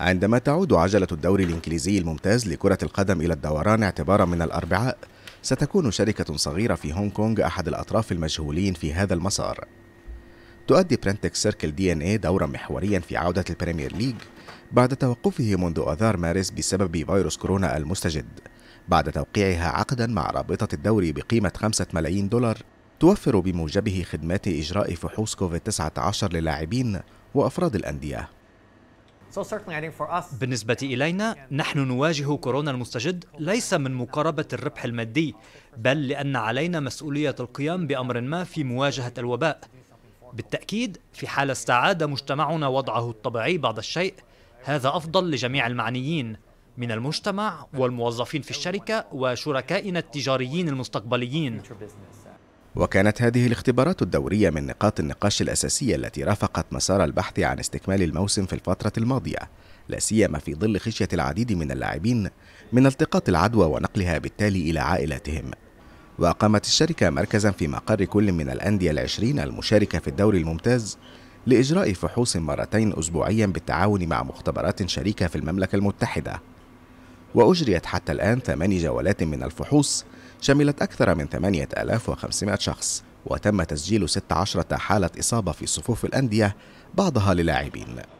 عندما تعود عجلة الدوري الإنجليزي الممتاز لكرة القدم إلى الدوران اعتبارا من الأربعاء ستكون شركة صغيرة في هونغ كونغ أحد الأطراف المجهولين في هذا المسار تؤدي برنتك سيركل دي ان اي دورا محوريا في عودة البريمير ليج بعد توقفه منذ أذار مارس بسبب فيروس كورونا المستجد بعد توقيعها عقدا مع رابطة الدوري بقيمة 5 ملايين دولار توفر بموجبه خدمات إجراء فحوص كوفيد-19 للاعبين وأفراد الأندية بالنسبة إلينا نحن نواجه كورونا المستجد ليس من مقاربة الربح المادي بل لأن علينا مسؤولية القيام بأمر ما في مواجهة الوباء بالتأكيد في حال استعاد مجتمعنا وضعه الطبيعي بعض الشيء هذا أفضل لجميع المعنيين من المجتمع والموظفين في الشركة وشركائنا التجاريين المستقبليين وكانت هذه الاختبارات الدورية من نقاط النقاش الأساسية التي رافقت مسار البحث عن استكمال الموسم في الفترة الماضية، لا سيما في ظل خشية العديد من اللاعبين من التقاط العدوى ونقلها بالتالي إلى عائلاتهم. وأقامت الشركة مركزا في مقر كل من الأندية العشرين المشاركة في الدوري الممتاز لإجراء فحوص مرتين أسبوعيا بالتعاون مع مختبرات شريكة في المملكة المتحدة. وأجريت حتى الآن ثماني جولات من الفحوص شملت أكثر من 8500 شخص وتم تسجيل 16 حالة إصابة في صفوف الأندية بعضها للاعبين